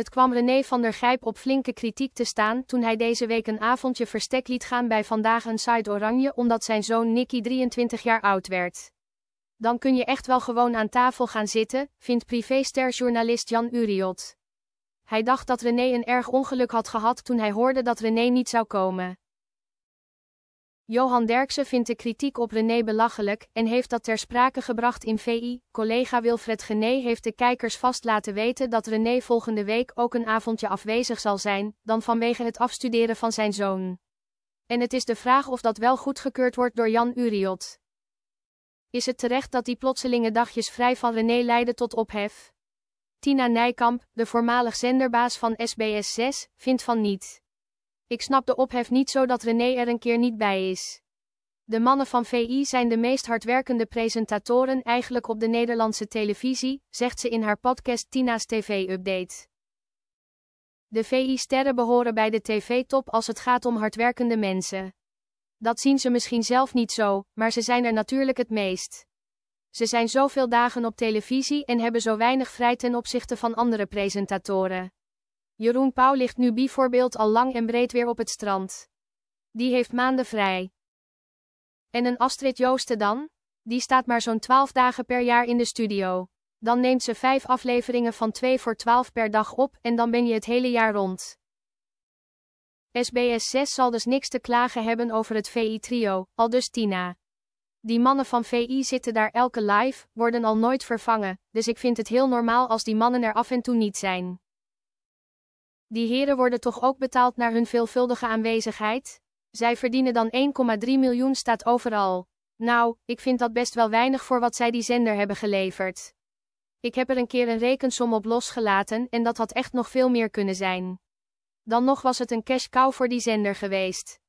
Het kwam René van der Grijp op flinke kritiek te staan toen hij deze week een avondje verstek liet gaan bij Vandaag een Side Oranje omdat zijn zoon Nicky 23 jaar oud werd. Dan kun je echt wel gewoon aan tafel gaan zitten, vindt privésterjournalist Jan Uriot. Hij dacht dat René een erg ongeluk had gehad toen hij hoorde dat René niet zou komen. Johan Derksen vindt de kritiek op René belachelijk en heeft dat ter sprake gebracht in VI. Collega Wilfred Gené heeft de kijkers vast laten weten dat René volgende week ook een avondje afwezig zal zijn, dan vanwege het afstuderen van zijn zoon. En het is de vraag of dat wel goedgekeurd wordt door Jan Uriot. Is het terecht dat die plotselinge dagjes vrij van René leiden tot ophef? Tina Nijkamp, de voormalig zenderbaas van SBS 6, vindt van niet. Ik snap de ophef niet zo dat René er een keer niet bij is. De mannen van VI zijn de meest hardwerkende presentatoren eigenlijk op de Nederlandse televisie, zegt ze in haar podcast Tina's TV-update. De VI-sterren behoren bij de tv-top als het gaat om hardwerkende mensen. Dat zien ze misschien zelf niet zo, maar ze zijn er natuurlijk het meest. Ze zijn zoveel dagen op televisie en hebben zo weinig vrij ten opzichte van andere presentatoren. Jeroen Pauw ligt nu bijvoorbeeld al lang en breed weer op het strand. Die heeft maanden vrij. En een Astrid Joosten dan? Die staat maar zo'n 12 dagen per jaar in de studio. Dan neemt ze vijf afleveringen van 2 voor 12 per dag op en dan ben je het hele jaar rond. SBS 6 zal dus niks te klagen hebben over het VI-trio, al dus Tina. Die mannen van VI zitten daar elke live, worden al nooit vervangen, dus ik vind het heel normaal als die mannen er af en toe niet zijn. Die heren worden toch ook betaald naar hun veelvuldige aanwezigheid? Zij verdienen dan 1,3 miljoen staat overal. Nou, ik vind dat best wel weinig voor wat zij die zender hebben geleverd. Ik heb er een keer een rekensom op losgelaten en dat had echt nog veel meer kunnen zijn. Dan nog was het een cash cow voor die zender geweest.